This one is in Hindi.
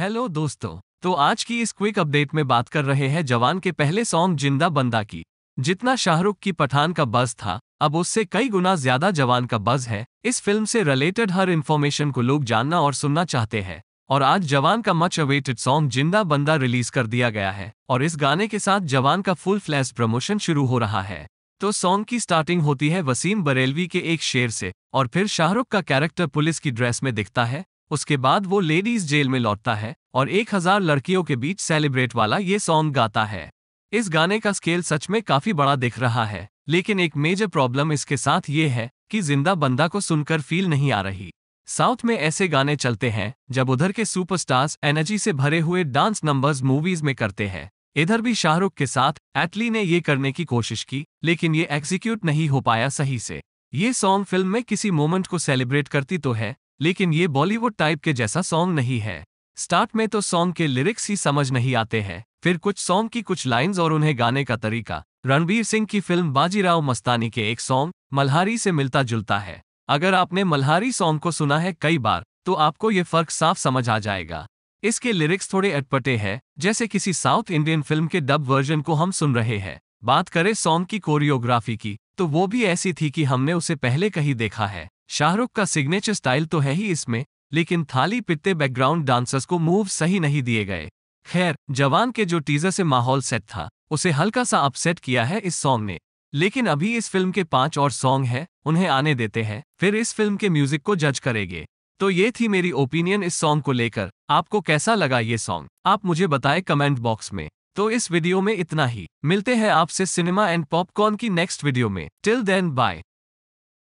हेलो दोस्तों तो आज की इस क्विक अपडेट में बात कर रहे हैं जवान के पहले सॉन्ग जिंदा बंदा की जितना शाहरुख की पठान का बज था अब उससे कई गुना ज्यादा जवान का बज है इस फिल्म से रिलेटेड हर इन्फॉर्मेशन को लोग जानना और सुनना चाहते हैं और आज जवान का मच अवेटेड सॉन्ग जिंदा बंदा रिलीज कर दिया गया है और इस गाने के साथ जवान का फुल फ्लैश प्रमोशन शुरू हो रहा है तो सॉन्ग की स्टार्टिंग होती है वसीम बरेलवी के एक शेर से और फिर शाहरुख का कैरेक्टर पुलिस की ड्रेस में दिखता है उसके बाद वो लेडीज जेल में लौटता है और एक हजार लड़कियों के बीच सेलिब्रेट वाला ये सॉन्ग गाता है इस गाने का स्केल सच में काफी बड़ा दिख रहा है लेकिन एक मेजर प्रॉब्लम इसके साथ ये है कि जिंदा बंदा को सुनकर फील नहीं आ रही साउथ में ऐसे गाने चलते हैं जब उधर के सुपरस्टार्स एनर्जी से भरे हुए डांस नंबर्स मूवीज में करते हैं इधर भी शाहरुख के साथ एटली ने ये करने की कोशिश की लेकिन ये एग्जीक्यूट नहीं हो पाया सही से ये सॉन्ग फिल्म में किसी मोमेंट को सेलिब्रेट करती तो है लेकिन ये बॉलीवुड टाइप के जैसा सॉन्ग नहीं है स्टार्ट में तो सॉन्ग के लिरिक्स ही समझ नहीं आते हैं फिर कुछ सॉन्ग की कुछ लाइंस और उन्हें गाने का तरीका रणबीर सिंह की फिल्म बाजीराव मस्तानी के एक सॉन्ग मल्हारी से मिलता जुलता है अगर आपने मल्हारी सॉन्ग को सुना है कई बार तो आपको ये फर्क साफ समझ आ जाएगा इसके लिरिक्स थोड़े अटपटे हैं जैसे किसी साउथ इंडियन फिल्म के डब वर्जन को हम सुन रहे हैं बात करें सॉन्ग की कोरियोग्राफी की तो वो भी ऐसी थी कि हमने उसे पहले कहीं देखा है शाहरुख का सिग्नेचर स्टाइल तो है ही इसमें लेकिन थाली पित्ते बैकग्राउंड डांसर्स को मूव सही नहीं दिए गए खैर जवान के जो टीजर से माहौल सेट था उसे हल्का सा अपसेट किया है इस सॉन्ग ने लेकिन अभी इस फिल्म के पांच और सॉन्ग हैं उन्हें आने देते हैं फिर इस फिल्म के म्यूजिक को जज करेंगे तो ये थी मेरी ओपिनियन इस सॉन्ग को लेकर आपको कैसा लगा ये सॉन्ग आप मुझे बताएं कमेंट बॉक्स में तो इस वीडियो में इतना ही मिलते हैं आपसे सिनेमा एंड पॉपकॉर्न की नेक्स्ट वीडियो में टिल देन बाय